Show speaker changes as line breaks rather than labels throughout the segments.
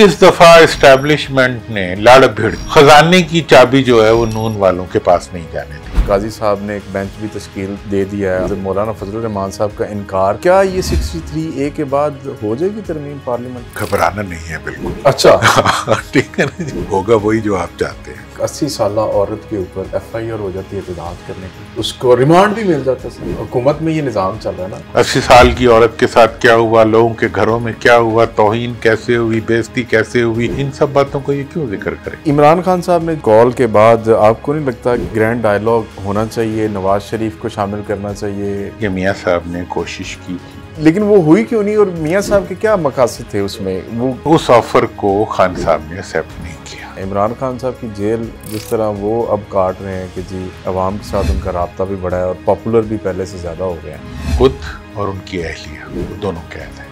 इस दफा इस्टेब्लिशमेंट ने लाड़ भीड़ खजाने की चाबी जो है वो नून वालों
के पास नहीं जाने दी काजी साहब ने एक बेंच भी तश्कील दे दिया है मौलाना रहमान साहब का इनकार क्या ये 63 ए के बाद हो जाएगी तरमीम पार्लियामेंट घबराना नहीं है बिल्कुल अच्छा
ठीक है ना होगा वही जो आप चाहते
हैं अस्सी साल औरत के ऊपर एफ आई आर हो जाती है एतदाद करने की उसको रिमांड भी मिल जाता है हुकूमत में ये निज़ाम चल रहा है ना
अस्सी साल की औरत के साथ क्या हुआ लोगों के घरों में क्या हुआ तोहन कैसे हुई बेजती
कैसे हुई इन सब बातों को ये क्यों जिक्र करे इमरान खान साहब ने कॉल के बाद आपको नहीं लगता ग्रैंड डायलॉग होना चाहिए नवाज शरीफ को शामिल करना चाहिए ये मियाँ साहब ने कोशिश की लेकिन वो हुई क्यों नहीं और मियाँ साहब के क्या मकासद थे उसमें वो उस ऑफर को खान साहब ने एक्सेप्ट नहीं किया इमरान खान साहब की जेल जिस तरह वो अब काट रहे हैं कि जी आवाम के साथ उनका रबता भी बढ़ा है और पॉपुलर भी पहले से ज़्यादा हो गया है खुद और उनकी अहलिया दोनों कैद हैं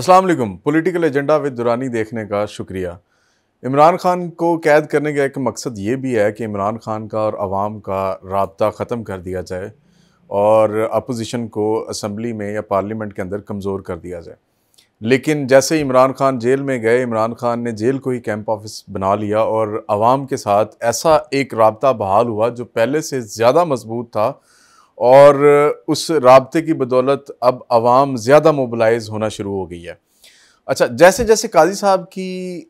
Aslam political agenda with Durrani देखने का शुक्रिया इमरान खान को कैद करने का एक मकसद ये भी है कि इमरान खान का और आवाम का रबता ख़त्म कर दिया जाए और अपोजिशन को असम्बली में या पार्लियामेंट के अंदर कमज़ोर कर दिया जाए लेकिन जैसे इमरान खान जेल में गए इमरान खान ने जेल को ही कैंप ऑफिस बना लिया और आवाम के साथ ऐसा एक रबता बहाल हुआ जो पहले से ज़्यादा मजबूत था और उस रबते की बदौलत अब आवाम ज़्यादा मोबलाइज होना शुरू हो गई है अच्छा जैसे जैसे काजी साहब की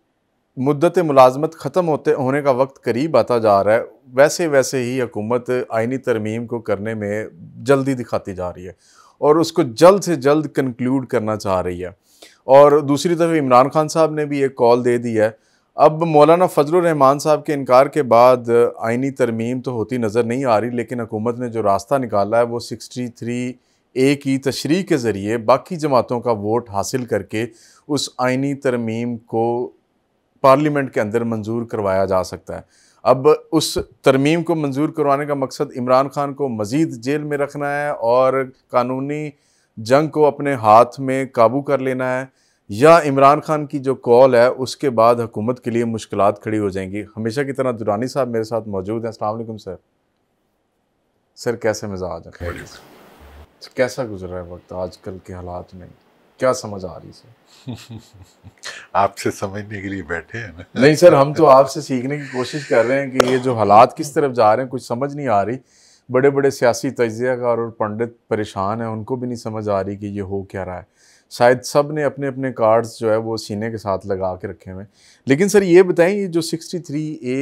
मुद्दत मुलाजमत ख़त्म होते होने का वक्त करीब आता जा रहा है वैसे वैसे ही हकूमत आइनी तरमीम को करने में जल्दी दिखाती जा रही है और उसको जल्द से जल्द कंक्लूड करना चाह रही है और दूसरी तरफ इमरान खान साहब ने भी एक कॉल दे दी है अब मौलाना फजलरहमान साहब के इनकार के बाद आइनी तरमीम तो होती नज़र नहीं आ रही लेकिन हुकूमत ने जो रास्ता निकाला है वो सिक्सटी थ्री ए की तशरी के ज़रिए बाकी जमातों का वोट हासिल करके उस आइनी तरमीम को पार्लियामेंट के अंदर मंजूर करवाया जा सकता है अब उस तरमीम को मंजूर करवाने का मकसद इमरान खान को मज़ीद जेल में रखना है और कानूनी जंग को अपने हाथ में काबू कर लेना है या इमरान खान की जो कॉल है उसके बाद हुकूमत के लिए मुश्किल खड़ी हो जाएंगी हमेशा की तरह दुरानी साहब मेरे साथ मौजूद हैं असल सर सर कैसे मिजाज है कैसा गुजर रहा है वक्त आजकल के हालात में क्या समझ आ रही
सर
आपसे समझने के लिए बैठे हैं ना नहीं सर हम तो आपसे सीखने की कोशिश कर रहे हैं कि ये जो हालात किस तरफ जा रहे हैं कुछ समझ नहीं आ रही बड़े बड़े सियासी तजियाकार और पंडित परेशान हैं उनको भी नहीं समझ आ रही कि ये हो क्या रहा है शायद सब ने अपने अपने कार्ड्स जो है वो सीने के साथ लगा के रखे हुए हैं लेकिन सर ये बताएं ये जो 63 ए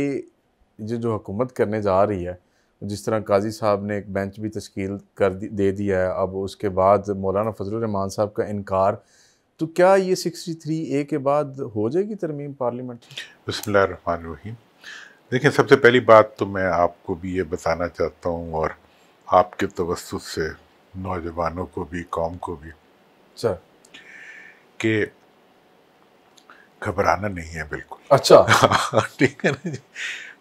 जो जो हुकूमत करने जा रही है जिस तरह काजी साहब ने एक बेंच भी तश्कील कर दी, दे दिया है अब उसके बाद मौलाना फजलरहमान साहब का इनकार तो क्या ये 63 ए के बाद हो जाएगी तरमीम पार्लियामेंट
बसमीम देखिए सबसे पहली बात तो मैं आपको भी ये बताना चाहता हूँ और आपके तवस्त से नौजवानों को भी कौम को भी सर के घबराना नहीं है बिल्कुल
अच्छा ठीक है ना जी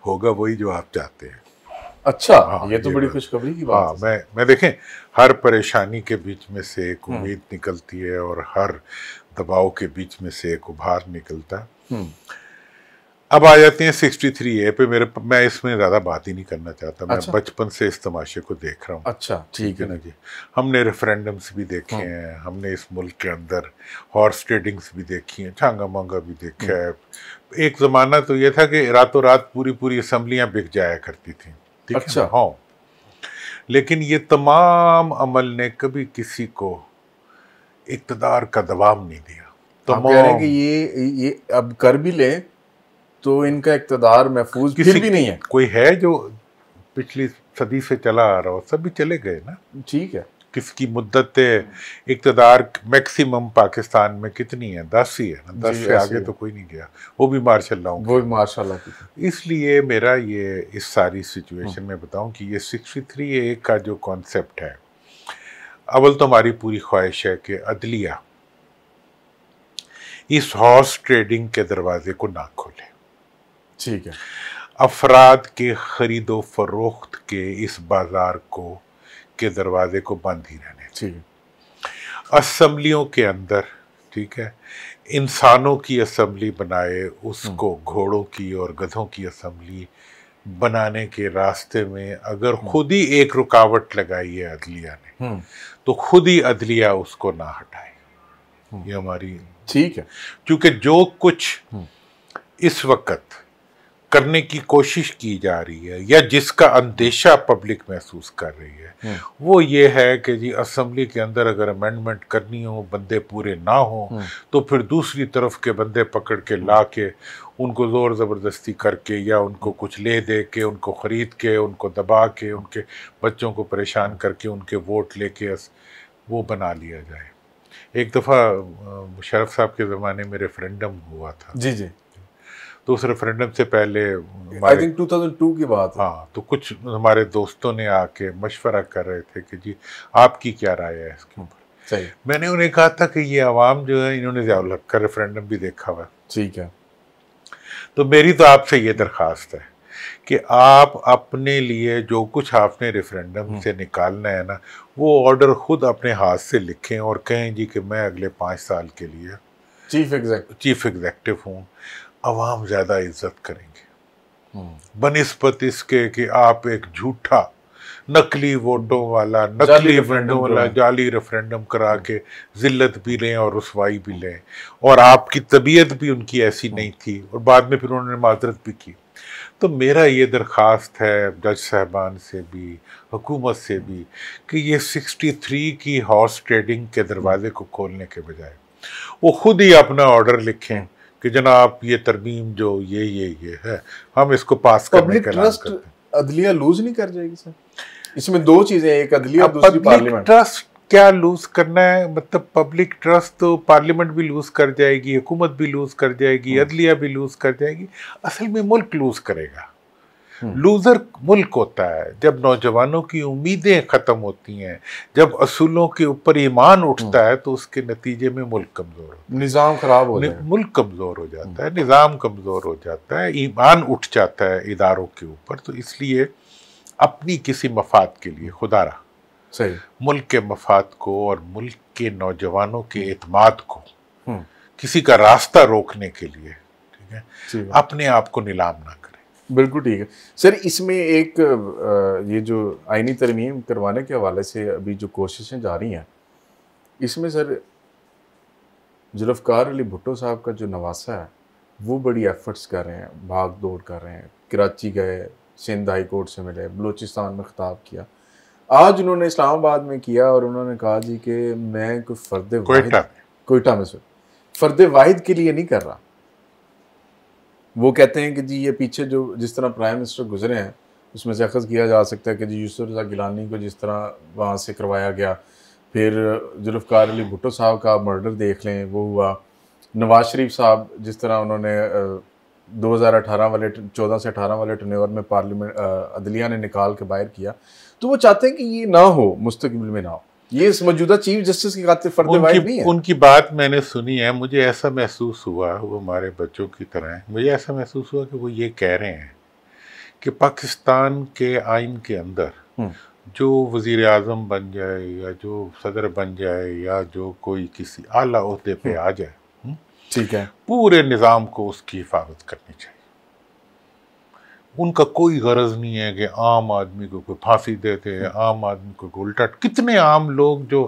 होगा वही जो आप चाहते हैं अच्छा आ, हाँ, ये तो ये बड़ी तो- खुशखबरी की बात हाँ मैं मैं देखें हर परेशानी के बीच में से एक हम्म। उम्मीद निकलती है और हर दबाव के बीच में से एक उभार निकलता है हम्म। अब आ जाती हैं सिक्सटी थ्री ए पे मेरे मैं इसमें ज़्यादा बात ही नहीं करना चाहता मैं अच्छा? बचपन से इस तमाशे को देख रहा हूँ अच्छा ठीक है ना जी हमने रेफरेंडम्स भी देखे हाँ। हैं हमने इस मुल्क के अंदर हॉर्स ट्रेडिंग्स भी देखी हैं छांगा मांगा भी देखा हम्म। है एक ज़माना तो ये था कि रातों रात पूरी पूरी असम्बलियाँ बिक जाया करती थी ठीक अच्छा? है हाँ लेकिन ये तमाम अमल ने कभी किसी को इकतदार का दबाव नहीं दिया कि ये ये अब कर भी लें तो इनका इकतदार महफूज किसी भी नहीं है कोई है जो पिछली सदी से चला आ रहा हो सभी चले गए ना ठीक है किसकी मुद्दत इकतदार मैक्सिमम पाकिस्तान में कितनी है दस ही है ना दस से आगे तो कोई नहीं गया वो भी मार्शल वो भी मार्शल इसलिए मेरा ये इस सारी सिचुएशन में बताऊं कि ये सिक्सटी थ्री ए का जो कॉन्सेप्ट है अवल तो हमारी पूरी ख्वाहिश है कि अदलिया इस हॉर्स ट्रेडिंग के दरवाजे को ना खोले ठीक है अफराद के खरीदो फरोख्त के इस बाज़ार को के दरवाज़े को बंद ही रहने ठीक असम्बलियों के अंदर ठीक है इंसानों की असम्बली बनाए उसको हम्म। घोड़ों की और गधों की असम्बली बनाने के रास्ते में अगर हम्म। खुद ही एक रुकावट लगाई है अदलिया ने हम्म। तो खुद ही अदलिया उसको ना हटाए ये हमारी ठीक है क्योंकि जो कुछ इस वक्त करने की कोशिश की जा रही है या जिसका अंदेशा पब्लिक महसूस कर रही है हम्म। वो ये है कि जी असम्बली के अंदर अगर अमेंडमेंट करनी हो बंदे पूरे ना हो हम्म। तो फिर दूसरी तरफ के बंदे पकड़ के ला के उनको ज़ोर ज़बरदस्ती करके या उनको कुछ ले दे के उनको ख़रीद के उनको दबा के उनके बच्चों को परेशान करके उनके वोट लेके वो बना लिया जाए एक दफ़ा मुशरफ साहब के ज़माने में रेफरेंडम हुआ था जी जी तो उस रेफरेंडम से पहले आई थिंक 2002 की बात हाँ तो कुछ हमारे दोस्तों ने आके मशवरा कर रहे थे कि जी आपकी क्या राय है इसके ऊपर सही मैंने उन्हें कहा था कि ये आवाम जो है इन्होंने जयाल का रेफरेंडम भी देखा हुआ ठीक है तो मेरी तो आपसे ये दरख्वास्त है कि आप अपने लिए जो कुछ आपने रेफरेंडम हम्म। से निकालना है ना वो ऑर्डर खुद अपने हाथ से लिखें और कहें जी कि मैं अगले पाँच साल के लिए चीफ एग्जैक्टिव चीफ एग्जैक्टिव हूँ अवाम ज़्यादा इज्जत करेंगे हम्म। बनस्पत इसके कि आप एक झूठा नकली वोटों वाला नकली रेफरेंडम वाला जाली रेफरेंडम करा हम्म। के जिल्लत भी लें और रसवाई भी लें और आपकी तबीयत भी उनकी ऐसी हम्म। नहीं थी और बाद में फिर उन्होंने माजरत भी की तो मेरा ये दरख्वास्त है जज साहबान से भी हुकूमत से भी कि ये 63 की हॉर्स ट्रेडिंग के दरवाजे को खोलने के बजाय वो खुद ही अपना ऑर्डर लिखें कि जनाब ये तरमीम जो ये ये ये है हम
इसको पास करने का ट्रस्ट अदलिया लूज नहीं कर जाएगी सर इसमें दो चीजें एक अदलिया दूसरी पार्लियामेंट
ट्रस्ट क्या लूज करना है मतलब पब्लिक ट्रस्ट तो पार्लियामेंट भी लूज कर जाएगी हुकूमत भी लूज कर जाएगी hmm. अदलिया भी लूज कर जाएगी असल में मुल्क लूज करेगा हम्म। लूज़र मुल्क होता है जब नौजवानों की उम्मीदें ख़त्म होती हैं जब असूलों के ऊपर ईमान हम्म। उठता है तो उसके नतीजे में मुल्क कमज़ोर होता है निज़ाम ख़राब हो जाता है मुल्क हम्म। कमज़ोर हो जाता है निज़ाम कमज़ोर हो जाता है ईमान उठ जाता है इदारों के ऊपर तो इसलिए अपनी किसी मफाद के लिए रहा सही मुल्क के मफाद को और मुल्क के नौजवानों के अतमाद को
किसी का रास्ता रोकने के लिए ठीक है अपने आप को नीलाम ना बिल्कुल ठीक है सर इसमें एक ये जो आइनी तरमीम करवाने के हवाले से अभी जो कोशिशें जा रही हैं इसमें सर जुल्फ़कार अली भुट्टो साहब का जो नवासा है वो बड़ी एफ़र्ट्स कर रहे हैं भाग दौड़ कर रहे हैं कराची गए सिंध हाई कोर्ट से मिले बलूचिस्तान में खिताब किया आज उन्होंने इस्लामाबाद में किया और उन्होंने कहा जी कि मैं कोई फर्द कोयटा में सर फर्द वाहिद के लिए नहीं कर रहा वो कहते हैं कि जी ये पीछे जो जिस तरह प्राइम मिनिस्टर गुजरे हैं उसमें से अखज़ किया जा सकता है कि जी यूसुफ रजा गिलानी को जिस तरह वहाँ से करवाया गया फिर जुल्फकार अली भुट्टो साहब का मर्डर देख लें वो हुआ नवाज शरीफ साहब जिस तरह उन्होंने 2018 वाले 14 से 18 वाले टर्नओवर में पार्लियामेंट अदलिया ने निकाल के बाहर किया तो वो चाहते हैं कि ये ना हो मुस्तबिल में ना हो ये इस मौजूदा चीफ जस्टिस की खातिर फर्द उनकी, नहीं है उनकी
बात मैंने सुनी है मुझे ऐसा महसूस हुआ वो हमारे बच्चों की तरह है मुझे ऐसा महसूस हुआ कि वो ये कह रहे हैं कि पाकिस्तान के आइन के अंदर हम्म। जो वजीर अजम बन जाए या जो सदर बन जाए या जो कोई किसी आला पे हम्म। आ जाए
हम्म, ठीक
है पूरे निज़ाम को उसकी हिफाजत करनी चाहिए उनका कोई गरज नहीं है कि आम आदमी को कोई फांसी देते हैं आम आदमी को कोई उल्टा कितने आम लोग जो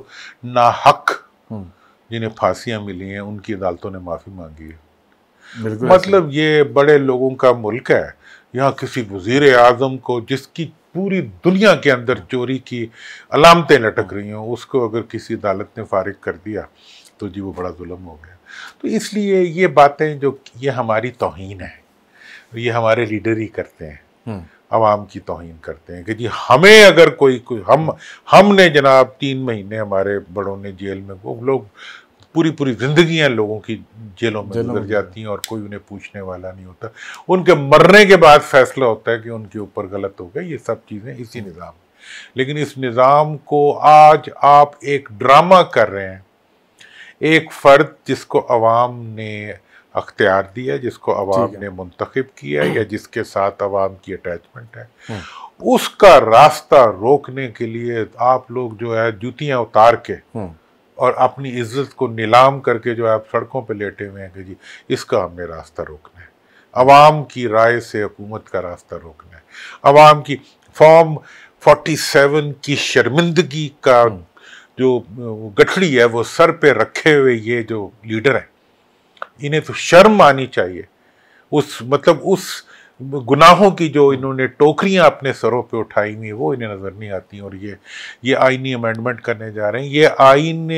ना हक हम्म। जिन्हें फांसियाँ मिली हैं उनकी अदालतों ने माफ़ी मांगी है मतलब ये बड़े लोगों का मुल्क है यहाँ किसी वजीर आजम को जिसकी पूरी दुनिया के अंदर चोरी की अलामतें लटक रही हों उसको अगर किसी अदालत ने फारिग कर दिया तो जी वो बड़ा जुल्म हो गया तो इसलिए ये बातें जो ये हमारी तोहन है तो ये हमारे लीडर ही करते हैं आवाम हम्म। की तोहन करते हैं कि जी हमें अगर कोई कोई हम हमने जनाब तीन महीने हमारे बड़ों ने जेल में वो लोग पूरी पूरी जिंदगियां लोगों की जेलों में गुजर जाती हैं और कोई उन्हें पूछने वाला नहीं होता उनके मरने के बाद फैसला होता है कि उनके ऊपर गलत हो गया ये सब चीज़ें इसी हम्म। निज़ाम लेकिन इस निज़ाम को आज आप एक ड्रामा कर रहे हैं एक फ़र्द जिसको आवाम ने अख्तियार दिया जिसको अवाम ने मुंतखब किया या जिसके साथ अवाम की अटैचमेंट है हम्म। उसका रास्ता रोकने के लिए आप लोग जो है जूतियां उतार के हम्म। और अपनी इज्जत को नीलाम करके जो है आप सड़कों पर लेटे हुए हैं कि जी इसका हमने रास्ता रोकना है अवाम की राय से हुकूमत का रास्ता रोकना है अवाम की फॉर्म 47 की शर्मिंदगी का हम्म। जो गठड़ी है वो सर पे रखे हुए ये जो लीडर हैं इन्हें तो शर्म आनी चाहिए उस मतलब उस गुनाहों की जो इन्होंने टोकरियां अपने सरों पे उठाई हुई वो इन्हें नज़र नहीं आती और ये ये आइनी अमेंडमेंट करने जा रहे हैं ये आइन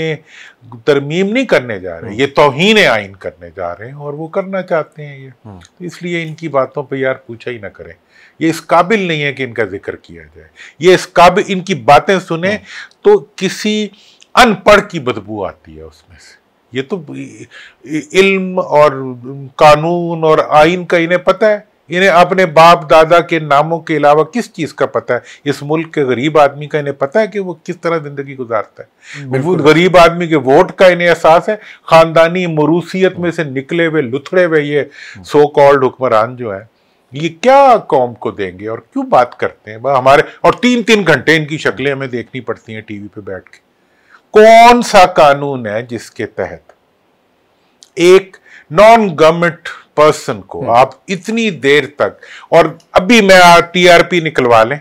तरमीम नहीं करने जा रहे हम्म। ये तोहन आइन करने जा रहे हैं और वो करना चाहते हैं ये हम्म। तो इसलिए इनकी बातों पे यार पूछा ही ना करें ये इस काबिल नहीं है कि इनका जिक्र किया जाए ये इस काबिल इनकी बातें सुने हम्म। तो किसी अनपढ़ की बदबू आती है उसमें से ये तो इल्म और कानून और आइन का इन्हें पता है इन्हें अपने बाप दादा के नामों के अलावा किस चीज़ का पता है इस मुल्क के गरीब आदमी का इन्हें पता है कि वो किस तरह ज़िंदगी गुजारता है गरीब आदमी के वोट का इन्हें एहसास है ख़ानदानी मरूसीत में से निकले हुए लुथड़े हुए ये सो कॉल्ड हुक्मरान जो है ये क्या कौम को देंगे और क्यों बात करते हैं हमारे और तीन तीन घंटे इनकी शक्लें हमें देखनी पड़ती हैं टीवी पे बैठ के कौन सा कानून है जिसके तहत एक नॉन गवर्नमेंट पर्सन को हम्म। आप इतनी देर तक और अभी मैं टीआरपी निकलवा लें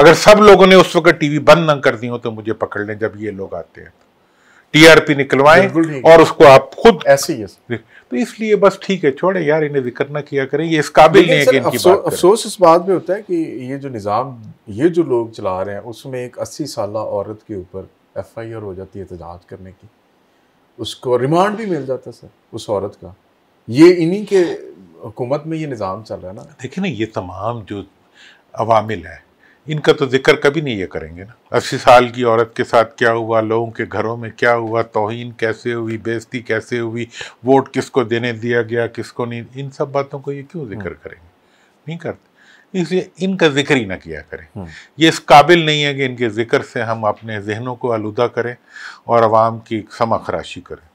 अगर सब लोगों ने उस वक्त टीवी बंद ना कर दी हो तो मुझे पकड़ लें जब ये लोग आते हैं टीआरपी निकलवाएं और उसको आप खुद ऐसे ही तो इसलिए बस ठीक है छोड़े यार इन्हें जिक्र ना किया करें ये इस काबिल नहीं है कि इनकी बात अफसोस
इस बात में होता है कि ये जो निज़ाम ये जो लोग चला रहे हैं उसमें एक अस्सी साल औरत के ऊपर एफ हो जाती है एहत करने की उसको रिमांड भी मिल जाता सर उस औरत का ये इन्हीं के हुकूमत में ये निज़ाम चल रहा है ना देखिए ना ये
तमाम जो अवामिल है इनका तो जिक्र कभी नहीं ये करेंगे ना अस्सी साल की औरत के साथ क्या हुआ लोगों के घरों में क्या हुआ तोहन कैसे हुई बेजती कैसे हुई वोट किसको देने दिया गया किसको नहीं इन सब बातों को ये क्यों जिक्र हाँ। करेंगे नहीं करते इसलिए इनका जिक्र ही ना किया करें हम्म। ये इस काबिल नहीं है कि इनके जिक्र से हम अपने
जहनों को आलूदा करें और आवाम की समा खराशी करें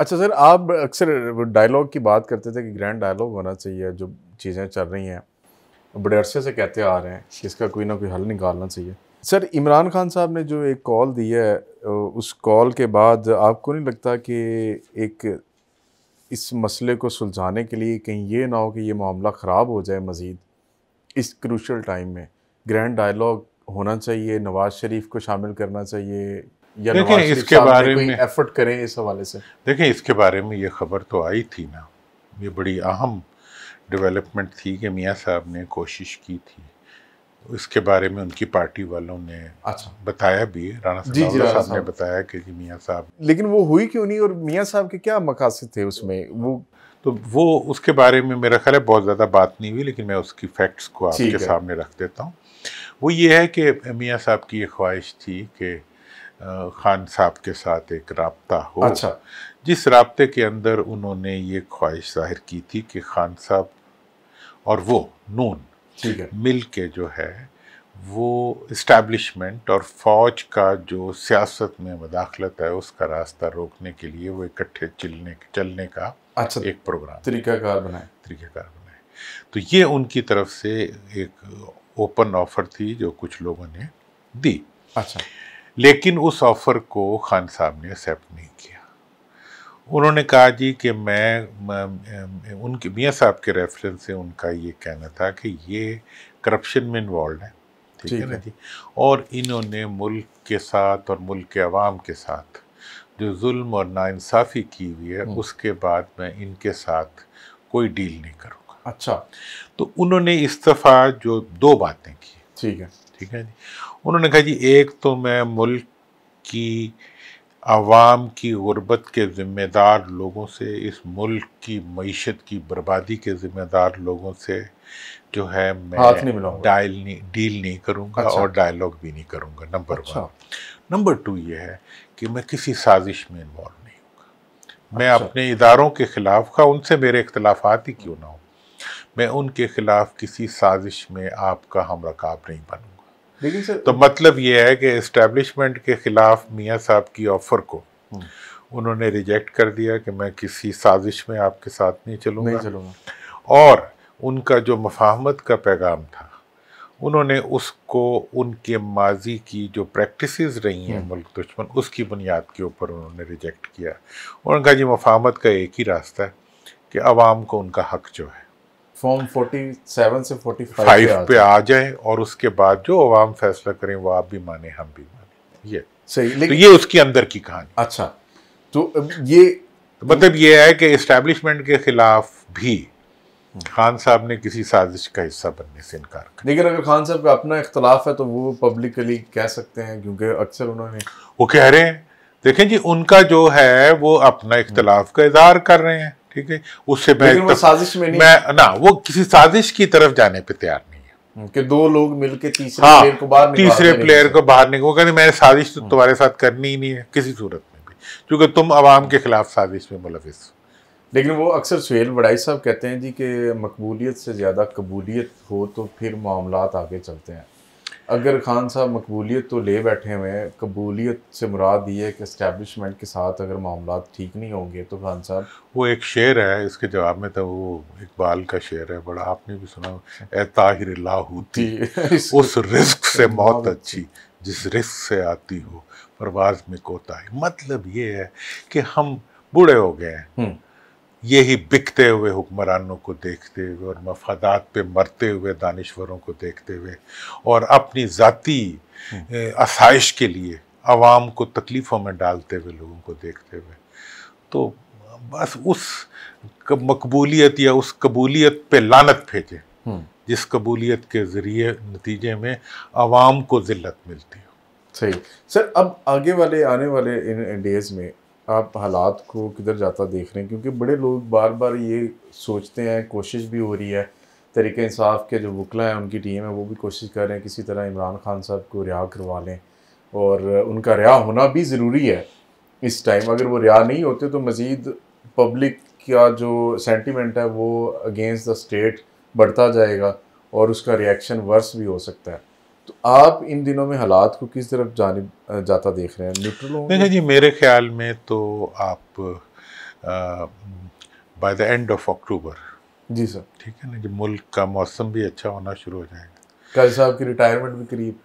अच्छा सर आप अक्सर डायलॉग की बात करते थे कि ग्रैंड डायलॉग होना चाहिए जो चीज़ें चल रही हैं बड़े अरसे से कहते आ रहे हैं कि इसका कोई ना कोई हल निकालना चाहिए सर इमरान खान साहब ने जो एक कॉल दी है उस कॉल के बाद आपको नहीं लगता कि एक इस मसले को सुलझाने के लिए कहीं ये ना हो कि ये मामला ख़राब हो जाए मज़ीद इस क्रूशल टाइम में ग्रैंड डायलॉग होना चाहिए नवाज शरीफ को शामिल करना चाहिए या देखें इसके बारे में एफर्ट करें इस हवाले से देखें इसके बारे में ये
खबर तो आई थी ना ये बड़ी अहम डेवलपमेंट थी कि मियाँ साहब ने कोशिश की थी इसके बारे में उनकी पार्टी वालों ने अच्छा बताया भी राणा जी जी साहब ने बताया कि जी मियाँ साहब
लेकिन वो हुई क्यों नहीं और मियाँ साहब के क्या मकासद
थे उसमें वो तो वो उसके बारे में मेरा ख्याल है बहुत ज़्यादा बात नहीं हुई लेकिन मैं उसकी फैक्ट्स को आपके सामने रख देता हूँ वो ये है कि मियाँ साहब की ये ख्वाहिश थी कि खान साहब के साथ एक रबता हो अच्छा जिस रबते के अंदर उन्होंने ये ख्वाहिश जाहिर की थी कि खान साहब और वो नून मिल के जो है वो इस्टेब्लिशमेंट और फौज का जो सियासत में मदाखलत है उसका रास्ता रोकने के लिए वो इकट्ठे चिलने चलने का अच्छा एक प्रोग्राम त्रिकाकार बनाए त्रिकाकार बनाए तो ये उनकी तरफ से एक ओपन ऑफर थी जो कुछ लोगों ने दी अच्छा लेकिन उस ऑफर को खान साहब ने एक्सेप्ट नहीं किया उन्होंने कहा जी कि मैं, मैं उनके मियाँ साहब के रेफरेंस से उनका ये कहना था कि ये करप्शन में इन्वॉल्व है ठीक है ना जी और इन्होंने मुल्क के साथ और मुल्क के आवाम के साथ जो जुल्म और नाानसाफ़ी की हुई है हम्म। उसके बाद मैं इनके साथ कोई डील नहीं करूँगा अच्छा तो उन्होंने इस्तीफ़ा जो दो बातें की ठीक है ठीक है जी उन्होंने कहा जी एक तो मैं मुल्क की आवाम की गुरबत के ज़िम्मेदार लोगों से इस मुल्क की मीशत की बर्बादी के ज़िम्मेदार लोगों से जो है मैं हाथ नहीं डायल नहीं डील नहीं करूँगा अच्छा। और डायलॉग भी नहीं करूँगा नंबर अच्छा। वन नंबर टू ये है कि मैं किसी साजिश में इन्वॉल्व नहीं होगा मैं अच्छा। अपने इदारों के ख़िलाफ़ का उनसे मेरे इख्तलाफ ही क्यों ना हो मैं उनके ख़िलाफ़ किसी साजिश में आपका हम रकाब नहीं बनूंगा तो मतलब यह है कि इस्टेब्लिशमेंट के ख़िलाफ़ मियाँ साहब की ऑफ़र को हम्म। उन्होंने रिजेक्ट कर दिया कि मैं किसी साजिश में आपके साथ नहीं चलूंगा नहीं चलूँगा और उनका जो मफाहमत का पैगाम था उन्होंने उसको उनके माजी की जो प्रैक्टिस रही हैं हम्म। मुल्क दुश्मन उसकी बुनियाद के ऊपर उन्होंने रिजेक्ट किया उन्होंने कहा जी मफामत का एक ही रास्ता है कि आवाम को उनका हक जो है
फॉर्म 47 से 45 फाइव पे आ
जाए और उसके बाद जो अवाम फैसला करें वो आप भी माने हम भी माने ये सही तो ये उसके अंदर की कहानी अच्छा तो
ये तो मतलब ये है कि
इस्टेब्लिशमेंट के ख़िलाफ़ भी खान साहब ने किसी साजिश का हिस्सा बनने
से इनकार किया लेकिन अगर खान साहब का अपना इख्तलाफ है तो वो पब्लिकली कह सकते हैं क्योंकि अक्सर उन्होंने वो कह रहे हैं देखें
जी उनका जो है वो अपना इख्तलाफ का इजहार कर रहे हैं ठीक है उससे मैं वो साजिश में नहीं मैं ना वो किसी साजिश की तरफ जाने पर तैयार
नहीं है हम्म, कि दो लोग मिलके तीसरे हाँ, प्लेयर को बाहर तीसरे प्लेयर को
बाहर नहीं वो कहते मैंने साजिश तो
हम्म। तुम्हारे साथ करनी ही नहीं है किसी सूरत में भी क्योंकि तुम आवाम के खिलाफ साजिश में मुलविस हो लेकिन वो अक्सर सुहेल बड़ाई साहब कहते हैं जी कि मकबूलियत से ज़्यादा कबूलियत हो तो फिर मामला आगे चलते हैं अगर खान साहब मकबूलियत तो ले बैठे हुए हैं कबूलियत से मुराद ये कि इस्टेबलिशमेंट के साथ अगर मामला ठीक नहीं होंगे तो खान साहब
वो एक शेर है इसके जवाब में तो वो इकबाल का शेर है बड़ा आपने भी सुना ए ताहिर लाहूती उस रिस्क से मौत अच्छी जिस रिस्क से आती हो परवाज में कोताही मतलब ये है कि हम बूढ़े हो गए हैं हम्म। ये ही बिकते हुए हुक्मरानों को देखते हुए और मफादात पे मरते हुए दानश्वरों को देखते हुए और अपनी ज़ाती हम्म। आसाइश के लिए आवाम को तकलीफ़ों में डालते हुए लोगों को देखते हुए तो बस उस मकबूलियत या उस कबूलियत पे लानत भेजे हम्म। जिस कबूलियत के
ज़रिए नतीजे में आवाम को ज़िल्लत मिलती हो सही सर अब आगे वाले आने वाले इन डेज़ में आप हालात को किधर जाता देख रहे हैं क्योंकि बड़े लोग बार बार ये सोचते हैं कोशिश भी हो रही है तरीके इंसाफ के जो वकला हैं उनकी टीम है वो भी कोशिश कर रहे हैं किसी तरह इमरान खान साहब को रिहा करवा लें और उनका रिहा होना भी ज़रूरी है इस टाइम अगर वो रिहा नहीं होते तो मज़ीद पब्लिक का जो सेंटिमेंट है वो अगेंस्ट द स्टेट बढ़ता जाएगा और उसका रिएक्शन वर्स भी हो सकता है तो आप इन दिनों में हालात को किस तरफ जाने जाता देख रहे हैं न्यूट्रल देखिए जी मेरे ख्याल में तो आप
by the end of October जी सर ठीक है ना जी मुल्क का मौसम भी अच्छा होना
शुरू हो जाएगा कल साहब की रिटायरमेंट भी करीब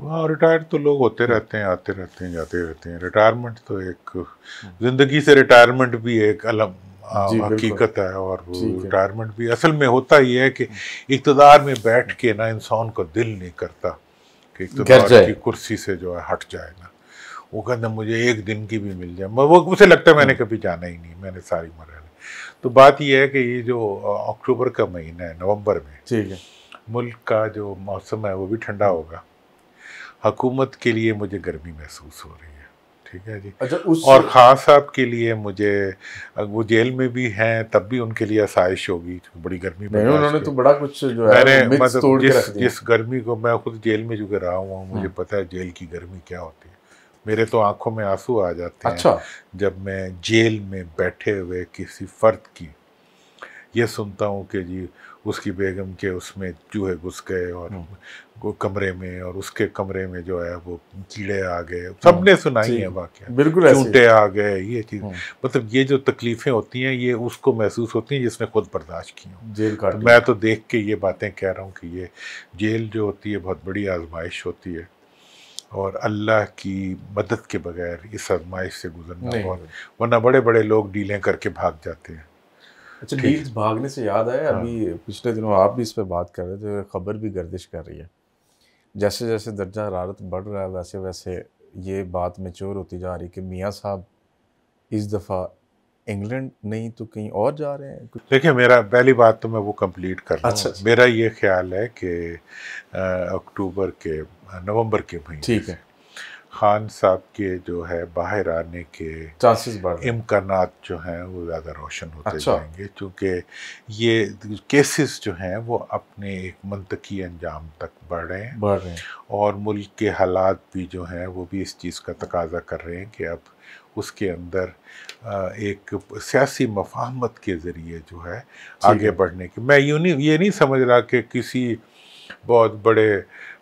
वहाँ रिटायर तो लोग होते रहते हैं आते रहते हैं जाते रहते हैं रिटायरमेंट तो एक हम्म। ज़िंदगी से रिटायरमेंट भी एक अलग हाँ, हकीकत है और रिटायरमेंट भी असल में होता ही है कि इकतदार में बैठ के ना इंसान को दिल नहीं करता कि इकतदार की कुर्सी से जो है हट जाए ना वो कहते मुझे एक दिन की भी मिल जाए वो उसे लगता है मैंने हम्म। कभी जाना ही नहीं मैंने सारी मर तो बात यह है कि ये जो अक्टूबर का महीना है नवंबर में ठीक है मुल्क का जो मौसम है वो भी ठंडा हम्म। होगा हुकूमत के लिए मुझे गर्मी महसूस हो रही है
ठीक है जी अच्छा उस और खान
साहब के लिए मुझे वो जेल में भी हैं तब भी उनके लिए आसाइश होगी तो बड़ी गर्मी में उन्होंने तो बड़ा कुछ जो है मैंने है मतलब जिस जिस गर्मी को मैं खुद जेल में जो रहा हुआ हूँ मुझे हाँ। पता है जेल की गर्मी क्या होती है मेरे तो आंखों में आंसू आ जाते अच्छा। हैं जब मैं जेल में बैठे हुए किसी फर्द की ये सुनता हूँ कि जी उसकी बेगम के उसमें चूहे घुस गए और हम्म। कमरे में और उसके कमरे में जो है वो कीड़े आ गए हम्म। सबने सुनाई है वाक्य बिल्कुल चूटे आ गए ये चीज हम्म। मतलब ये जो तकलीफें होती हैं ये उसको महसूस होती हैं जिसने खुद बर्दाश्त की हो जेल का तो मैं तो देख के ये बातें कह रहा हूँ कि ये जेल जो होती है बहुत बड़ी आजमाइश होती है और अल्लाह की मदद के बगैर इस आजमाइश से गुजरना बहुत वरना बड़े बड़े लोग डीलें करके भाग जाते
हैं अच्छा डील्स भागने से याद आया हाँ। अभी पिछले दिनों आप भी इस पर बात कर रहे थे खबर भी गर्दिश कर रही है जैसे जैसे दर्जा हरारत बढ़ रहा है वैसे वैसे ये बात मेच्योर होती जा रही है कि मियाँ साहब इस दफ़ा इंग्लैंड नहीं तो कहीं और जा रहे हैं
देखिए मेरा पहली बात तो मैं वो कंप्लीट कर रहा अच्छा, हूँ अच्छा। मेरा ये ख्याल है कि अक्टूबर के नवंबर के महीने ठीक है खान साहब के जो है बाहर आने के चांसेस बढ़ इम्कान जो हैं वो ज़्यादा रोशन होते अच्छा। जाएंगे क्योंकि ये केसेस जो हैं वो अपने एक मनतकी अंजाम तक बढ़ रहे हैं बढ़ रहे हैं और मुल्क के हालात भी जो हैं वो भी इस चीज़ का तकाजा कर रहे हैं कि अब उसके अंदर एक सियासी मफाहमत के ज़रिए जो है आगे बढ़ने की मैं यूँ नहीं ये नहीं समझ रहा कि किसी बहुत बड़े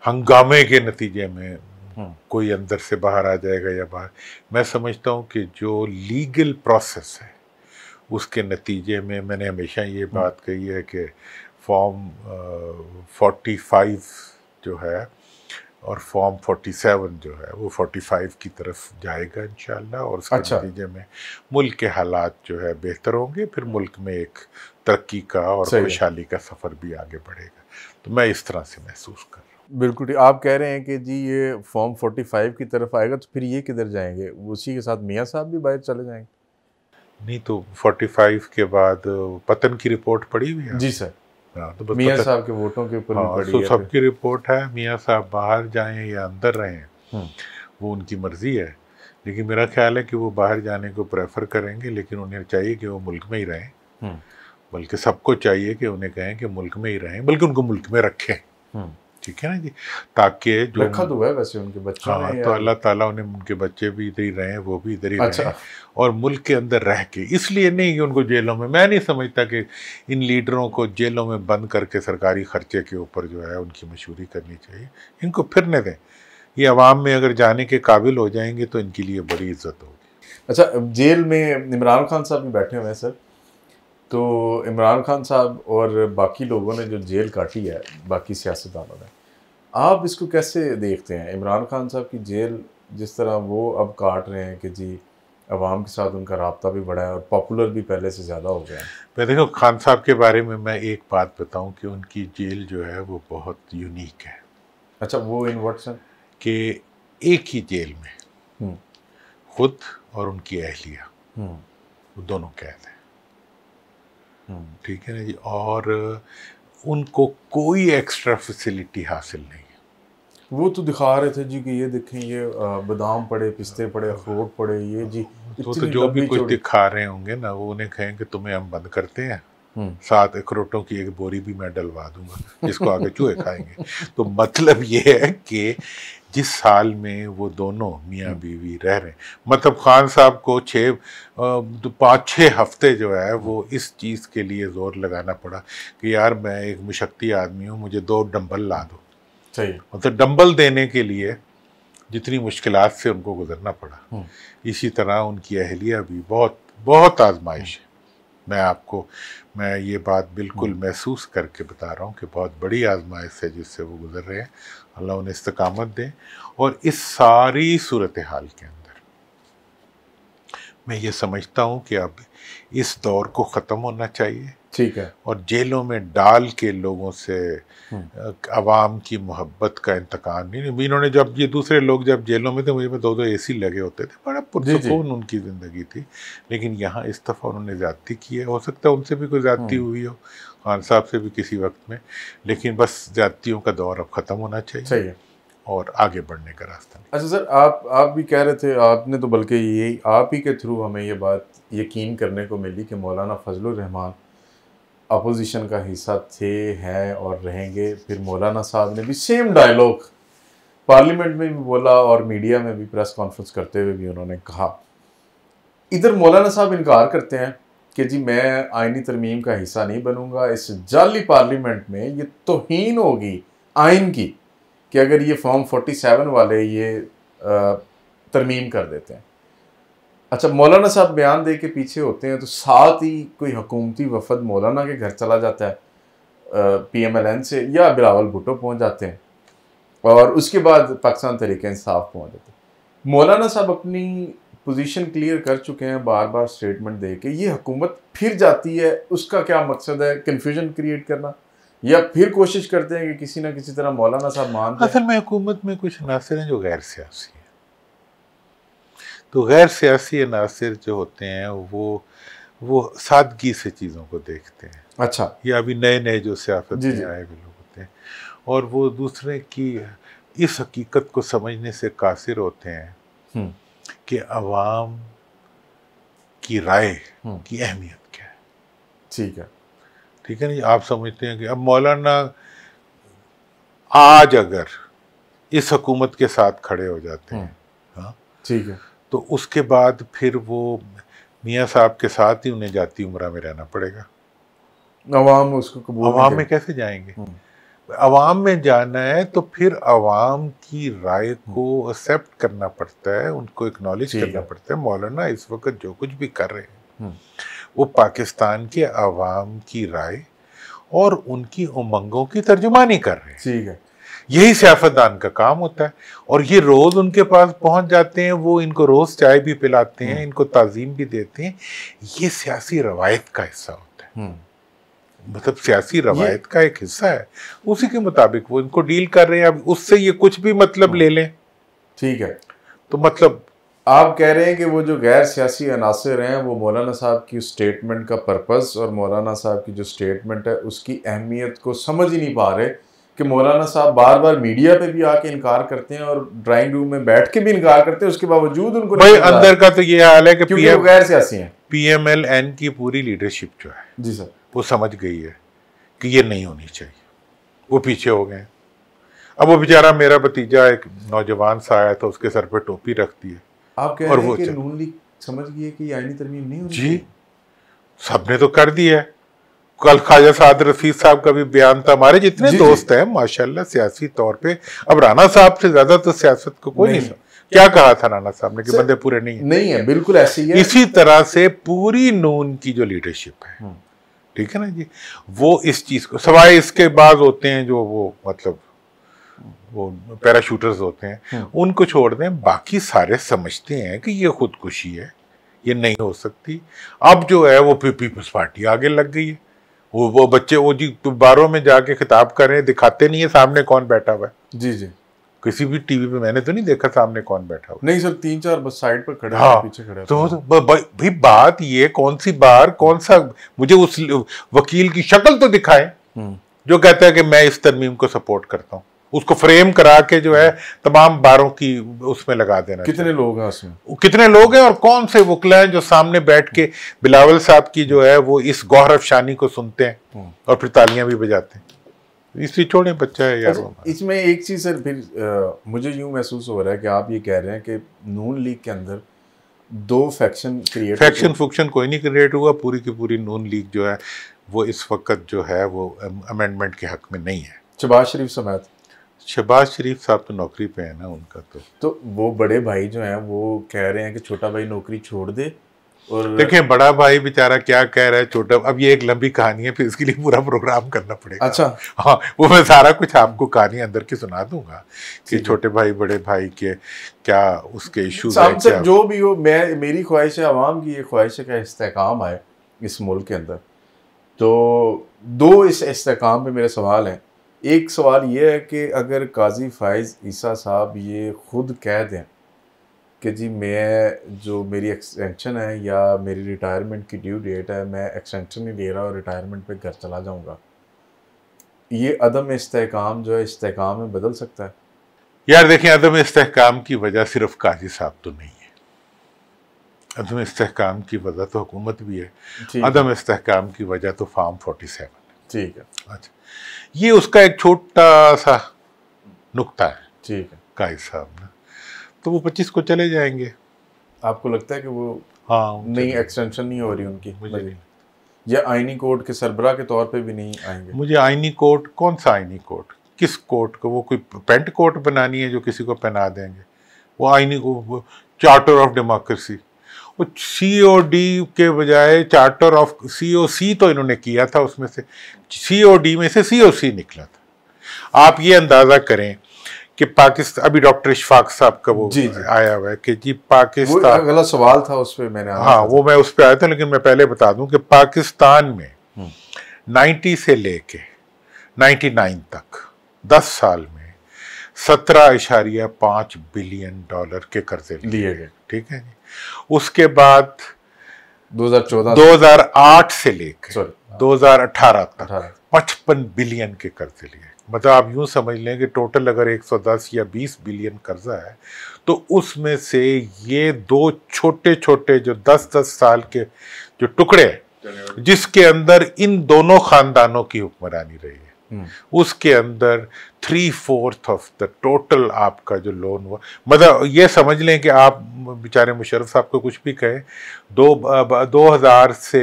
हंगामे के नतीजे में कोई अंदर से बाहर आ जाएगा या बाहर मैं समझता हूँ कि जो लीगल प्रोसेस है उसके नतीजे में मैंने हमेशा ये हम्म। बात कही है कि फॉर्म फोर्टी फाइव जो है और फॉर्म सेवन जो है वो फोर्टी फाइव की तरफ जाएगा इन और उसके अच्छा। नतीजे में मुल्क के हालात जो है बेहतर होंगे फिर हम्म। मुल्क में एक तरक्की का और खुशहाली का सफ़र भी आगे बढ़ेगा तो मैं इस तरह से महसूस कर
बिल्कुल ठीक आप कह रहे हैं कि जी ये फॉर्म 45 की तरफ आएगा तो फिर ये किधर जाएंगे उसी के साथ मियाँ साहब भी बाहर चले जाएंगे
नहीं तो 45 के बाद पतन की रिपोर्ट पड़ी हुई है जी सर हाँ तो मियाँ साहब के वोटों
के ऊपर हाँ, तो सबकी
रिपोर्ट है मियाँ साहब बाहर जाए या अंदर रहें हम्म। वो उनकी मर्जी है लेकिन मेरा ख्याल है कि वो बाहर जाने को प्रेफर करेंगे लेकिन उन्हें चाहिए कि वो मुल्क में ही रहें हम्म। बल्कि सबको चाहिए कि उन्हें कहें कि मुल्क में ही रहें बल्कि उनको मुल्क में रखें हम्म। ठीक है ना जी ताकि जो रखा तो है वैसे उनके बच्चे हाँ तो अल्लाह ताला उन्हें उनके बच्चे भी इधर ही रहें वो भी इधर ही अच्छा। रहे और मुल्क के अंदर रह के इसलिए नहीं कि उनको जेलों में मैं नहीं समझता कि इन लीडरों को जेलों में बंद करके सरकारी खर्चे के ऊपर जो है उनकी मशहूरी करनी चाहिए इनको फिरने दें ये आवाम में अगर जाने के काबिल हो
जाएंगे तो इनके लिए बड़ी इज्जत होगी अच्छा जेल में इमरान खान साहब भी बैठे हुए हैं सर तो इमरान खान साहब और बाकी लोगों ने जो जेल काटी है बाकी सियासतदानों ने आप इसको कैसे देखते हैं इमरान खान साहब की जेल जिस तरह वो अब काट रहे हैं कि जी आवाम के साथ उनका रबता भी बढ़ा है और पॉपुलर भी पहले से ज़्यादा हो गया है
मैं देखो खान साहब के बारे में मैं एक बात बताऊं कि उनकी जेल जो है वो बहुत यूनिक है अच्छा वो इन वर्टसन कि एक ही जेल में हम्म। खुद और उनकी अहलिया हम्म। दोनों कैद हैं हम्म। ठीक है ना जी और उनको कोई एक्स्ट्रा फैसिलिटी हासिल नहीं है
वो तो दिखा रहे थे जी कि ये देखें ये बादाम पड़े पिस्ते पड़े हाँ। अखरोट पड़े ये हाँ। जी तो, तो जो भी कुछ
दिखा रहे होंगे ना वो उन्हें कहें कि तुम्हें हम बंद करते हैं हम्म। सात अखरोटों की एक बोरी भी मैं डलवा दूंगा जिसको आगे चूहे खाएंगे तो मतलब ये है कि जिस साल में वो दोनों मियाँ हम्म। बीवी रह रहे हैं मतलब खान साहब को छः पाँच छः हफ्ते जो है हम्म। वो इस चीज़ के लिए ज़ोर लगाना पड़ा कि यार मैं एक मुशक्ति आदमी हूँ मुझे दो डम्बल ला दो सही मतलब डम्बल देने के लिए जितनी मुश्किल से उनको गुजरना पड़ा हम्म। इसी तरह उनकी अहलिया भी बहुत बहुत आजमाइश है मैं आपको मैं ये बात बिल्कुल महसूस करके बता रहा हूँ कि बहुत बड़ी आजमाइश है जिससे वो गुजर रहे हैं अल्लाह उन्हें इस्तकामत दे और इस सारी सूरत हाल के अंदर मैं ये समझता हूँ कि अब इस दौर को ख़त्म होना चाहिए ठीक है और जेलों में डाल के लोगों से हम्म। आवाम की मोहब्बत का इंतकाम नहीं इन्होंने जब ये दूसरे लोग जब जेलों में थे मुझे दो दो एसी लगे होते थे बड़ा पुरसकून उनकी ज़िंदगी थी लेकिन यहाँ इस दफ़ा उन्होंने ज़्यादती की है हो सकता है उनसे
भी कोई ज़्यादती हम्म।
हुई हो खान साहब से भी किसी वक्त में लेकिन बस ज़्यादतियों का दौर अब ख़त्म होना चाहिए सही है और आगे बढ़ने का रास्ता
अच्छा सर आप आप भी कह रहे थे आपने तो बल्कि ये आप ही के थ्रू हमें ये बात यकीन करने को मिली कि मौलाना फजल रहमान अपोजिशन का हिस्सा थे हैं और रहेंगे फिर मौलाना साहब ने भी सेम डायलॉग पार्लियामेंट में भी बोला और मीडिया में भी प्रेस कॉन्फ्रेंस करते हुए भी उन्होंने कहा इधर मौलाना साहब इनकार करते हैं कि जी मैं आइनी तरमीम का हिस्सा नहीं बनूंगा इस जाली पार्लियामेंट में ये तोहन होगी आइन की कि अगर ये फॉर्म 47 वाले ये तरमीम कर देते हैं अच्छा मौलाना साहब बयान दे के पीछे होते हैं तो साथ ही कोई हकूमती वफद मौलाना के घर चला जाता है पी एम एल एन से या बिलावल भुटो पहुँच जाते हैं और उसके बाद पाकिस्तान तरीके इंसाफ पहुँच जाते हैं मौलाना साहब अपनी पोजीशन क्लियर कर चुके हैं बार बार स्टेटमेंट दे के ये हुकूमत फिर जाती है उसका क्या मकसद है कन्फ्यूजन क्रिएट करना या फिर कोशिश करते हैं कि किसी ना किसी तरह मौलाना साहब मान असल हाँ,
में हुकूमत में कुछ अनासर हैं जो
गैर सियासी
तो गैर सियासी अनासर जो होते हैं वो वो सादगी से चीज़ों को देखते हैं अच्छा या अभी नए नए जो सियासत आए हुए लोग होते हैं और वो दूसरे की इस हकीकत को समझने से कासिर होते हैं कि अवाम की राय की अहमियत क्या है ठीक है ठीक है ना आप समझते हैं कि अब मौलाना आज अगर इस हकूमत के साथ खड़े हो जाते हैं हाँ ठीक है तो उसके बाद फिर वो मियाँ साहब के साथ ही उन्हें जाती उम्र में रहना पड़ेगा अवाम उसको अवाम में कैसे जाएंगे हम्म। अवाम में जाना है तो फिर अवाम की राय हम्म। को एक्सेप्ट करना पड़ता है उनको एक्नॉलेज करना पड़ता है मौलाना इस वक्त जो कुछ भी कर रहे हैं हम्म। वो पाकिस्तान के अवाम की राय और उनकी उमंगों की तर्जुमानी कर रहे हैं ठीक है यही सियासतदान का काम होता है और ये रोज़ उनके पास पहुंच जाते हैं वो इनको रोज़ चाय भी पिलाते हैं हम्म। इनको ताज़ीम भी देते हैं ये सियासी रवायत का हिस्सा होता है
हम्म।
मतलब सियासी रवायत का एक हिस्सा है उसी के मुताबिक
वो इनको डील कर रहे हैं अब उससे ये कुछ भी मतलब हम्म। ले लें ठीक है तो मतलब आप कह रहे हैं कि वो जो गैर सियासी अनासर हैं वो मौलाना साहब की स्टेटमेंट का पर्पस और मौलाना साहब की जो स्टेटमेंट है उसकी अहमियत को समझ ही नहीं पा रहे कि मौलाना साहब बार बार मीडिया पे भी आके इनकार करते हैं और ड्राइंग रूम में बैठ के भी इनकार करते हैं उसके बावजूद उनको भाई अंदर का तो ये हाल है कि क्योंकि वो गैर सियासी हैं
पीएमएलएन की पूरी लीडरशिप जो है जी सर वो समझ गई है कि ये नहीं होनी चाहिए वो पीछे हो गए अब वो बेचारा मेरा भतीजा एक नौजवान सा आया था उसके सर पर टोपी रखती है
आप कह रहे हैं कि नून लीग समझ गई है कि आईनी तरमीम नहीं होनी जी
सबने तो कर दिया है कल ख्वाजा साद रफीद साहब का भी बयान था हमारे जितने जी, दोस्त जी। हैं माशाल्लाह सियासी तौर पे अब राणा साहब से ज्यादा तो सियासत को कोई नहीं, नहीं क्या कहा था राणा साहब ने कि बंदे पूरे नहीं है नहीं है बिल्कुल ऐसी है इसी तरह से पूरी नून की जो लीडरशिप है हम्म। ठीक है ना जी वो इस चीज को सवाए इसके बाद होते हैं जो वो मतलब वो पैराशूटर्स होते हैं हम्म। उनको छोड़ दें बाकी सारे समझते हैं कि ये खुदकुशी है ये नहीं हो सकती अब जो है वो पीपल्स पार्टी आगे लग गई है वो वो बच्चे वो जी तो बारों में जाके खिताब हैं दिखाते नहीं है सामने कौन बैठा हुआ है जी जी किसी भी टीवी पे मैंने तो नहीं देखा सामने कौन बैठा हुआ
नहीं सर तीन चार बस साइड पर खड़ा हाँ, पीछे खड़ा तो,
तो भाई बात ये कौन सी बार कौन सा मुझे उस वकील की शक्ल तो दिखाए हम्म। जो कहता है कि मैं इस तरमीम को सपोर्ट करता हूँ उसको फ्रेम करा के जो है तमाम बारों की उसमें लगा देना कितने लोग हैं उसमें कितने लोग हैं और कौन से वकला हैं जो सामने बैठ के बिलावल साहब की जो है वो इस गौरव शानी को सुनते हैं हम्म। और फिर तालियां भी बजाते हैं इसी छोड़े बच्चा है यार अच्छा,
इसमें एक चीज़ सर फिर आ, मुझे यूं महसूस हो रहा है कि आप ये कह रहे हैं कि नून लीग के अंदर दो फैक्शन क्रिएट फैक्शन
फुक्शन कोई नहीं क्रिएट हुआ पूरी की पूरी नून लीग जो है वो इस वक्त जो है वो अमेंडमेंट के हक में नहीं है शबाज शरीफ समेत शहबाज शरीफ साहब तो नौकरी पे है ना उनका तो तो वो बड़े भाई जो हैं वो कह रहे हैं कि छोटा भाई नौकरी छोड़ दे और देखिए बड़ा भाई बेचारा क्या कह रहा है छोटा अब ये एक लंबी कहानी है फिर इसके लिए पूरा प्रोग्राम करना पड़ेगा अच्छा हाँ वो मैं सारा कुछ आपको कहानी अंदर की सुना दूंगा कि छोटे भाई बड़े भाई के क्या उसके इशूज जो
भी हो मैं मेरी ख्वाहिश है आवाम की ये ख्वाहिश है का इस्तेकाम आए इस मुल्क के अंदर तो दो इस इसकाम पे मेरे सवाल हैं एक सवाल ये है कि अगर काजी फ़ाइज़ ईसा साहब ये ख़ुद कह दें कि जी मैं जो मेरी एक्सटेंशन है या मेरी रिटायरमेंट की ड्यू डेट है मैं एक्सटेंशन नहीं ले रहा और रिटायरमेंट पे घर चला जाऊँगा ये अदम इसकाम जो है इस्तेकाम में बदल सकता है
यार देखिए अदम इस्तेकाम की वजह सिर्फ काजी साहब तो नहीं है अदम इसकाम की वजह तो हुकूमत भी है अदम इसकाम की वजह तो फार्म फोर्टी सेवन ठीक है अच्छा ये उसका एक छोटा सा नुकता है ठीक है काई साहब ना
तो वो पच्चीस को चले जाएंगे आपको लगता है कि वो हाँ नहीं एक्सटेंशन नहीं हो रही उनकी मुझे मतलब नहीं या आइनी कोर्ट के सरबरा के तौर पे भी नहीं आएंगे
मुझे आइनी कोर्ट कौन सा आइनी कोर्ट किस कोर्ट को वो कोई पेंट कोर्ट बनानी है जो किसी को पहना देंगे वो आइनी को चार्टर ऑफ डेमोक्रेसी वो सी ओ डी के बजाय चार्टर ऑफ सी ओ सी तो इन्होंने किया था उसमें से सी ओ डी में से सी ओ सी निकला था आप ये अंदाज़ा करें कि पाकिस्तान अभी डॉक्टर इशफाक साहब का वो जी, जी। आया हुआ है कि जी पाकिस्तान
गलत सवाल था उस पर मैंने हाँ
वो मैं उस पर आया था लेकिन मैं पहले बता दूं कि पाकिस्तान में 90 हम्म। से लेके 99 तक 10 साल में सत्रह इशारिया पाँच बिलियन डॉलर के कर्जे लिए गए ठीक है जी उसके बाद 2014 2008 से लेकर हाँ। 2018 तक पचपन बिलियन के कर्जे लिए मतलब आप यूं समझ लें कि टोटल अगर 110 या 20 बिलियन कर्जा है तो उसमें से ये दो छोटे छोटे जो 10-10 साल के जो टुकड़े जिसके अंदर इन दोनों खानदानों की हुक्मरानी रही है Hmm. उसके अंदर three fourth of the total आपका जो लोन हुआ मतलब ये समझ लें कि आप बेचारे मुशरफ साहब को कुछ भी कहें दो दो हज़ार से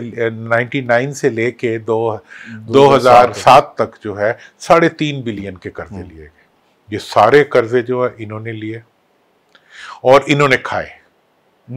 नाइन्टी नाइन से लेके दो hmm. दो हज़ार सात तक जो है साढ़े तीन बिलियन के कर्जे hmm. लिए गए ये सारे कर्जे जो है इन्होंने लिए और इन्होंने खाए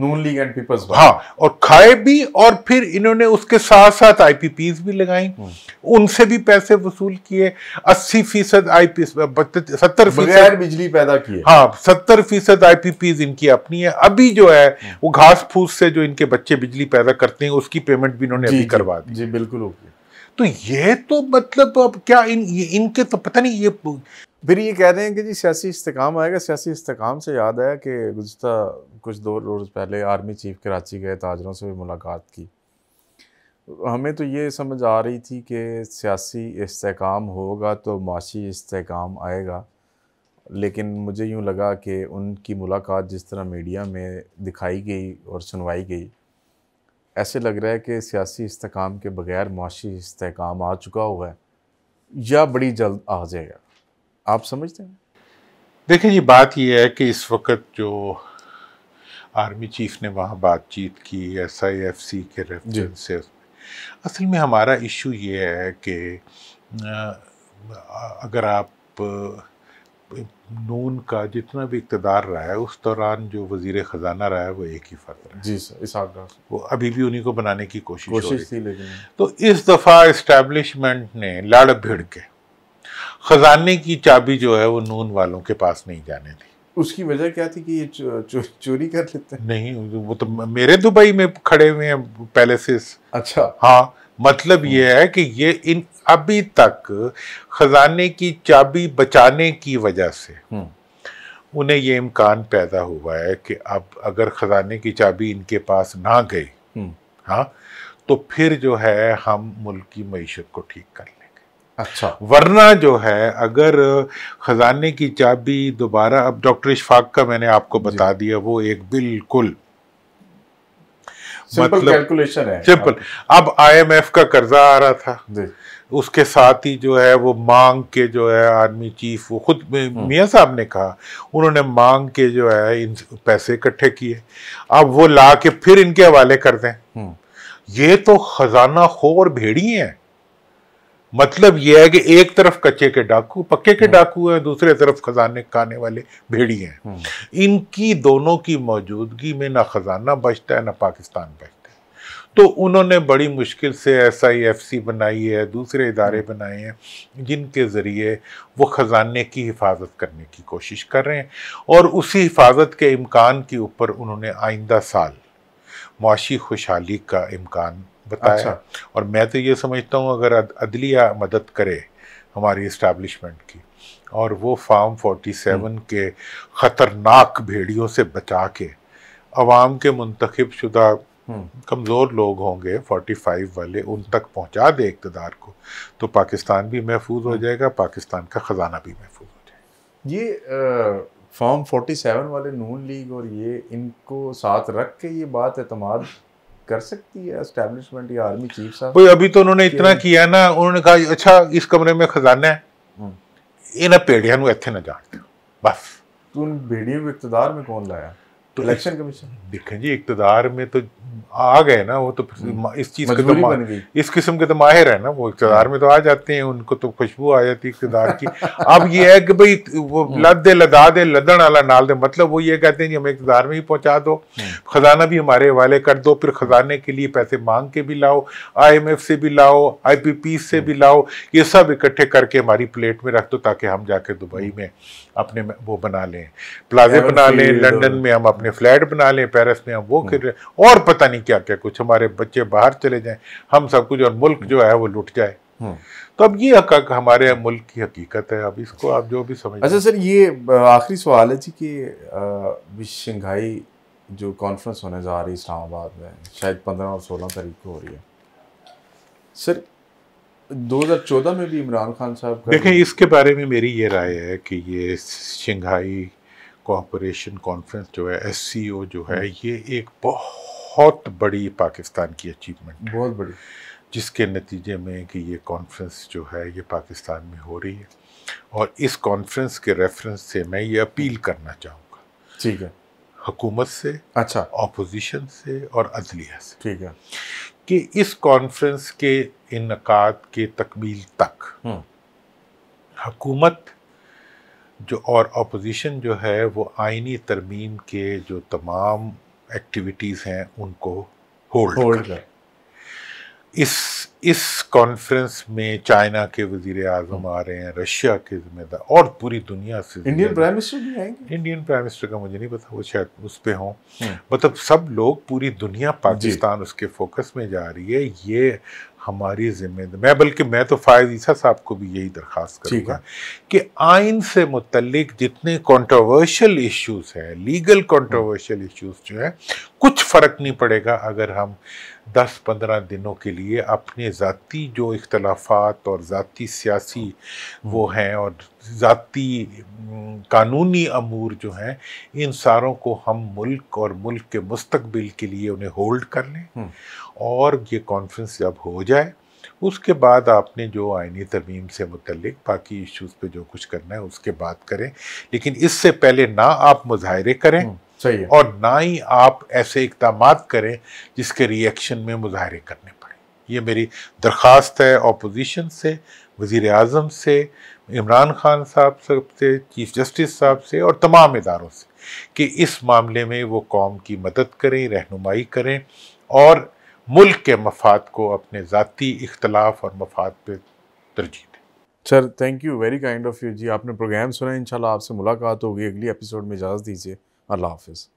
नून लीग एंड पीपल्स हाँ और खाए भी और फिर इन्होंने उसके साथ साथ आई भी लगाई हम्म। उनसे भी पैसे वसूल किए अस्सी फीसद आई पी सत्तर फीसद
बिजली पैदा किए
हाँ सत्तर फीसद आईपीपीज इनकी अपनी है अभी जो है हम्म। वो घास फूस से जो इनके बच्चे बिजली पैदा करते हैं उसकी पेमेंट भी इन्होंने अभी करवा दी जी
बिल्कुल ओके तो ये तो मतलब अब क्या इन इनके तो पता नहीं ये फिर ये कह रहे हैं कि जी सियासी इस्तेकाम आएगा सियासी इस्तेकाम से याद आया कि गुजत कुछ दो रोज़ पहले आर्मी चीफ कराची गए ताजरों से भी मुलाकात की हमें तो ये समझ आ रही थी कि सियासी इस्तेकाम होगा तो माशी इस्तेकाम आएगा लेकिन मुझे यूँ लगा कि उनकी मुलाकात जिस तरह मीडिया में दिखाई गई और सुनवाई गई ऐसे लग रहा है कि सियासी इसकाम के बगैर माशी इसकाम आ चुका हुआ है या बड़ी जल्द आ जाएगा आप समझते हैं देखिए जी बात यह है कि इस वक्त जो
आर्मी चीफ ने वहाँ बातचीत की एस आई एफ सी के रेफरेंस से असल में हमारा इशू ये है कि अगर आप नून का जितना भी इकतदार रहा है उस दौरान जो वजीर ख़जाना रहा है वो एक ही फर्द रहा जी सर इस वो अभी भी उन्हीं को बनाने की कोशिश कोशिश थी लेकिन तो इस दफ़ा इस्टेब्लिशमेंट ने लाड़ भिड़ के ख़जाने की चाबी जो है वो नून वालों के पास नहीं जाने दी
उसकी वजह क्या थी कि ये चो, चो, चोरी कर
लेते हैं नहीं वो तो मेरे दुबई में खड़े हुए हैं पैलेसेस अच्छा हाँ मतलब यह है कि ये इन अभी तक खजाने की चाबी बचाने की वजह से हम्म। उन्हें ये इम्कान पैदा हुआ है कि अब अगर ख़जाने की चाबी इनके पास ना गई हम्म। हाँ तो फिर जो है हम मुल्क की मीशत को ठीक कर लें अच्छा वरना जो है अगर ख़जाने की चाबी दोबारा अब डॉक्टर इशफाक का मैंने आपको बता दिया वो एक बिल्कुल
मतलब कैलकुलेशन है सिंपल
अब आईएमएफ का कर्जा आ रहा था उसके साथ ही जो है वो मांग के जो है आर्मी चीफ वो खुद हम्म। मियाँ साहब ने कहा उन्होंने मांग के जो है इन पैसे इकट्ठे किए अब वो ला के फिर इनके हवाले कर दें हम्म। ये तो खजाना खोर भेड़ी हैं मतलब यह है कि एक तरफ कच्चे के डाकू पक्के के हम्म। डाकू हैं दूसरे तरफ खजाने खाने वाले भेड़िए हैं हम्म। इनकी दोनों की मौजूदगी में ना खजाना बचता है ना पाकिस्तान बचता है तो उन्होंने बड़ी मुश्किल से एस आई एफ सी बनाई है दूसरे इदारे हम्म। बनाए हैं जिनके ज़रिए वो ख़जाने की हिफाजत करने की कोशिश कर रहे हैं और उसी हिफाजत के इम्कान के ऊपर उन्होंने आइंदा साल मुआशी खुशहाली का इम्कान बताया अच्छा। और मैं तो ये समझता हूँ अगर अदलिया मदद करे हमारी इस्टेब्लिशमेंट की और वो फार्म हम्म। 47 के ख़तरनाक भेड़ियों से बचा के अवाम के मंतखब शुदा हम्म। कमज़ोर लोग होंगे 45 वाले उन हम्म। तक पहुंचा दे इकतदार को तो पाकिस्तान भी महफूज हो जाएगा पाकिस्तान का ख़जाना भी महफूज हो
जाएगा ये फॉर्म फॉर्म 47 वाले नून लीग और ये इनको साथ रख के ये बात अतमाद कर सकती है एस्टेब्लिशमेंट या आर्मी चीफ साहब भाई अभी तो उन्होंने इतना
किया ना उन्होंने कहा अच्छा इस कमरे में खजाना है ਇਹਨਾਂ ਭੇੜਿਆਂ ਨੂੰ ਇੱਥੇ ਨਾ ਜਾਣ ਬਸ ਤੂੰ ਭੇੜੀਆਂ ਨੂੰ ਇਕਤਦਾਰ ਮੇ ਕੌਣ ਲਾਇਆ तो इलेक्शन कमीशन देखें जी इकतदार तो में तो आ गए ना वो तो इस चीज के तो इस किस्म के तो माहिर है ना वो इकतदार तो में तो आ जाते हैं उनको तो खुशबू आ जाती है इकतदार की अब ये है कि भाई वो हम्म। लद दे लदा दे लदन वाला नाल दे मतलब वो ये कहते हैं जी हमें इकतदार में ही पहुंचा दो हम्म। खजाना भी हमारे हवाले कर दो फिर खजाने के लिए पैसे मांग के भी लाओ आईएमएफ से भी लाओ आईपीपी से भी हम्म। लाओ ये सब इकट्ठे करके हमारी प्लेट में रख दो ताकि हम जाके दुबई में अपने वो बना लें प्लाजे बना लें लंदन में हम अपने फ्लैट बना लें पेरिस में हम वो कर हम्म। और पता नहीं क्या क्या कुछ हमारे बच्चे बाहर चले जाएं हम सब कुछ और मुल्क जो है वो लुट जाए हम्म। तो अब ये हक हमारे मुल्क की हकीकत है अब इसको आप जो भी समझ अच्छा सर
ये आखिरी सवाल है जी कि शंघाई जो कॉन्फ्रेंस होने जा रही है इस्लामाबाद में शायद पंद्रह और सोलह तारीख को हो रही है सर 2014 में भी इमरान खान साहब देखें
इसके बारे में मेरी ये राय है कि ये शंघाई कोऑपरेशन कॉन्फ्रेंस जो है एस जो है हम्म। ये एक बहुत बड़ी पाकिस्तान की अचीवमेंट बहुत बड़ी जिसके नतीजे में कि ये कॉन्फ्रेंस जो है ये पाकिस्तान में हो रही है और इस कॉन्फ्रेंस के रेफरेंस से मैं ये अपील करना चाहूँगा ठीक है हकूमत से अच्छा अपोजिशन से और अदलिया से ठीक है कि इस कॉन्फ्रेंस के इनका के तकमील तक हकूमत हम्म। जो और अपोजिशन जो है वो आइनी तरमीम के जो तमाम एक्टिविटीज़ हैं उनको होल्ड होल्ड कर इस इस कॉन्फ्रेंस में चाइना के वजीर आजम आ रहे हैं रशिया के जिम्मेदार और पूरी दुनिया से इंडियन प्राइम मिनिस्टर भी आएंगे इंडियन प्राइम मिनिस्टर का मुझे नहीं पता वो शायद उस पर हों हम्म। मतलब सब लोग पूरी दुनिया पाकिस्तान उसके फोकस में जा रही है ये हमारी जिम्मेदारी मैं बल्कि मैं तो फायद ईसा साहब को भी यही दरख्वास्त करूंगा कि आइन से मुतलिक जितने कंट्रोवर्शियल इश्यूज हैं लीगल कंट्रोवर्शियल इश्यूज जो है कुछ फ़र्क नहीं पड़ेगा अगर हम 10-15 दिनों के लिए अपने ज़ाती जो इख्तलाफात और ज़ाती सियासी हम्म। वो हैं और ज़ाती कानूनी अमूर जो हैं इन सारों को हम मुल्क और मुल्क के मुस्तबिल के लिए उन्हें होल्ड कर लें हम्म। और ये कॉन्फ्रेंस जब हो जाए उसके बाद आपने जो आइनी तरमीम से मुतलिक बाकी इश्यूज़ पे जो कुछ करना है उसके बाद करें लेकिन इससे पहले ना आप मुजाहरे करें हम्म, सही है। और ना ही आप ऐसे इकदाम करें जिसके रिएक्शन में मुजाहरे करने पड़े ये मेरी दरख्वास्त है अपोजिशन से वज़ी अजम से इमरान खान साहब सब से चीफ़ जस्टिस साहब से और तमाम इदारों से कि इस मामले में वो कौम की मदद करें रहनुमाई करें और मुल्क के मफाद को अपने ज़ाती
इख्तलाफ और मफाद पर तरजीह दें sir thank you very kind of you जी आपने प्रोग्राम सुना इन आपसे मुलाकात होगी अगली एपिसोड में इजाज़त दीजिए अल्लाह हाफिज़